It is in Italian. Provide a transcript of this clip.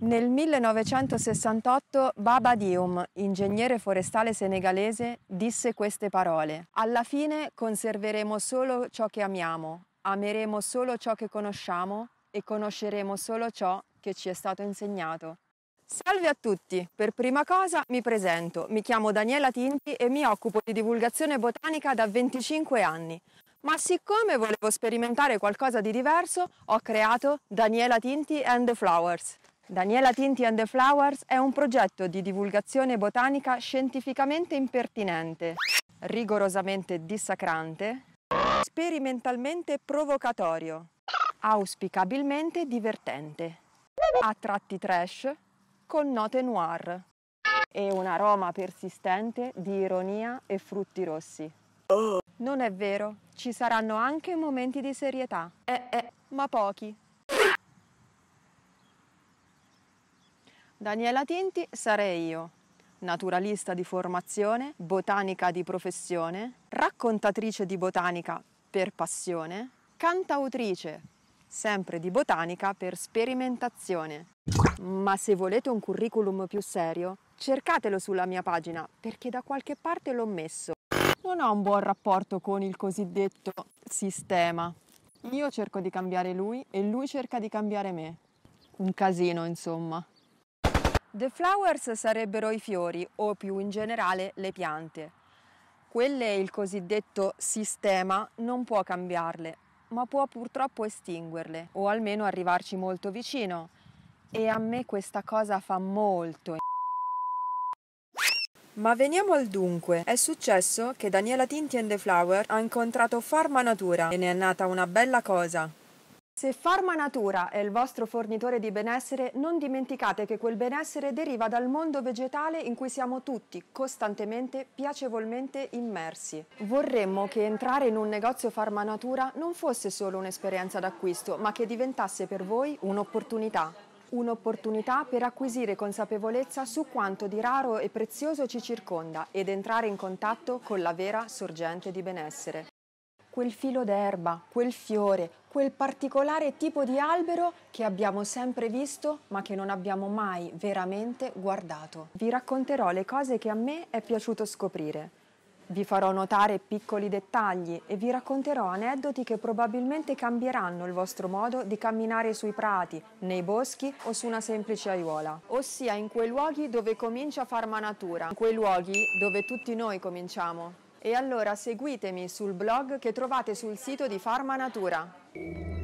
Nel 1968 Baba Dioum, ingegnere forestale senegalese, disse queste parole. Alla fine conserveremo solo ciò che amiamo, ameremo solo ciò che conosciamo e conosceremo solo ciò che ci è stato insegnato. Salve a tutti! Per prima cosa mi presento, mi chiamo Daniela Tinti e mi occupo di divulgazione botanica da 25 anni. Ma siccome volevo sperimentare qualcosa di diverso, ho creato Daniela Tinti and the Flowers. Daniela Tinti and the Flowers è un progetto di divulgazione botanica scientificamente impertinente, rigorosamente dissacrante, sperimentalmente provocatorio, auspicabilmente divertente, a tratti trash, con note noir e un aroma persistente di ironia e frutti rossi. Non è vero, ci saranno anche momenti di serietà, eh, eh, ma pochi. Daniela Tinti sarei io, naturalista di formazione, botanica di professione, raccontatrice di botanica per passione, cantautrice, sempre di botanica per sperimentazione. Ma se volete un curriculum più serio, cercatelo sulla mia pagina perché da qualche parte l'ho messo. Non ho un buon rapporto con il cosiddetto sistema. Io cerco di cambiare lui e lui cerca di cambiare me. Un casino, insomma. The flowers sarebbero i fiori o più in generale le piante. Quelle il cosiddetto sistema non può cambiarle, ma può purtroppo estinguerle o almeno arrivarci molto vicino. E a me questa cosa fa molto. Ma veniamo al dunque. È successo che Daniela Tinti and the Flower ha incontrato Farma Natura e ne è nata una bella cosa. Se Pharma Natura è il vostro fornitore di benessere, non dimenticate che quel benessere deriva dal mondo vegetale in cui siamo tutti costantemente, piacevolmente immersi. Vorremmo che entrare in un negozio Pharma Natura non fosse solo un'esperienza d'acquisto, ma che diventasse per voi un'opportunità. Un'opportunità per acquisire consapevolezza su quanto di raro e prezioso ci circonda ed entrare in contatto con la vera sorgente di benessere quel filo d'erba, quel fiore, quel particolare tipo di albero che abbiamo sempre visto ma che non abbiamo mai veramente guardato. Vi racconterò le cose che a me è piaciuto scoprire. Vi farò notare piccoli dettagli e vi racconterò aneddoti che probabilmente cambieranno il vostro modo di camminare sui prati, nei boschi o su una semplice aiuola, ossia in quei luoghi dove comincia a far manatura, in quei luoghi dove tutti noi cominciamo. E allora seguitemi sul blog che trovate sul sito di Farma Natura.